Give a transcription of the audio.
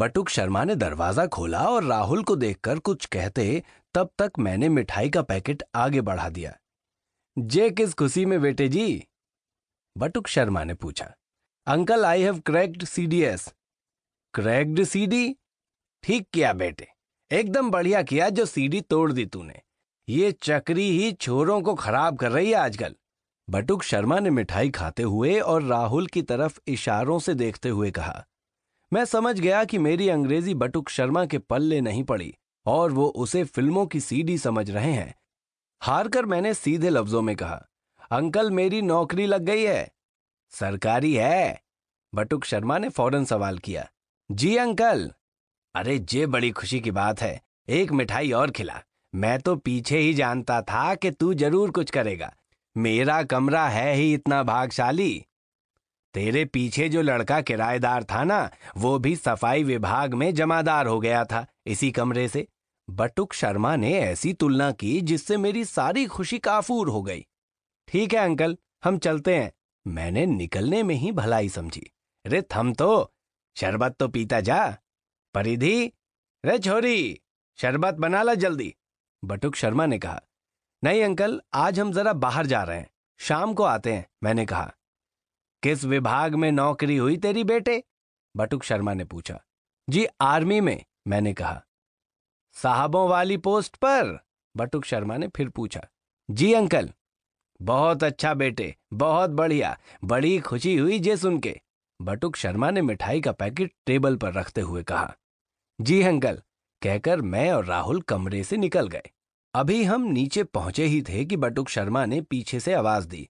बटुक शर्मा ने दरवाजा खोला और राहुल को देखकर कुछ कहते तब तक मैंने मिठाई का पैकेट आगे बढ़ा दिया जे किस खुशी में बेटे जी बटुक शर्मा ने पूछा uncle I have cracked CDS cracked CD ठीक किया बेटे एकदम बढ़िया किया जो सीडी तोड़ दी तूने ये चक्री ही छोरों को खराब कर रही है आजकल बटुक शर्मा ने मिठाई खाते हुए और राहुल की तरफ इशारों से देखते हुए कहा मैं समझ गया कि मेरी अंग्रेजी बटुक शर्मा के पल्ले नहीं पड़ी और वो उसे फिल्मों की सीडी समझ रहे हैं हारकर मैंने सीधे लफ्जों में कहा अंकल मेरी नौकरी लग गई है सरकारी है बटुक शर्मा ने फौरन सवाल किया जी अंकल अरे जे बड़ी खुशी की बात है एक मिठाई और खिला मैं तो पीछे ही जानता था कि तू जरूर कुछ करेगा मेरा कमरा है ही इतना भागशाली तेरे पीछे जो लड़का किराएदार था ना वो भी सफाई विभाग में जमादार हो गया था इसी कमरे से बटुक शर्मा ने ऐसी तुलना की जिससे मेरी सारी खुशी काफूर हो गई ठीक है अंकल हम चलते हैं मैंने निकलने में ही भलाई समझी रे थम तो शरबत तो पीता जा परिधि रे छोरी शरबत बना ला जल्दी बटुक शर्मा ने कहा नहीं अंकल आज हम जरा बाहर जा रहे हैं शाम को आते हैं मैंने कहा किस विभाग में नौकरी हुई तेरी बेटे बटुक शर्मा ने पूछा जी आर्मी में मैंने कहा साहबों वाली पोस्ट पर बटुक शर्मा ने फिर पूछा जी अंकल बहुत अच्छा बेटे बहुत बढ़िया बड़ी खुशी हुई जे सुन के बटुक शर्मा ने मिठाई का पैकेट टेबल पर रखते हुए कहा जी अंकल कहकर मैं और राहुल कमरे से निकल गए अभी हम नीचे पहुंचे ही थे कि बटुक शर्मा ने पीछे से आवाज दी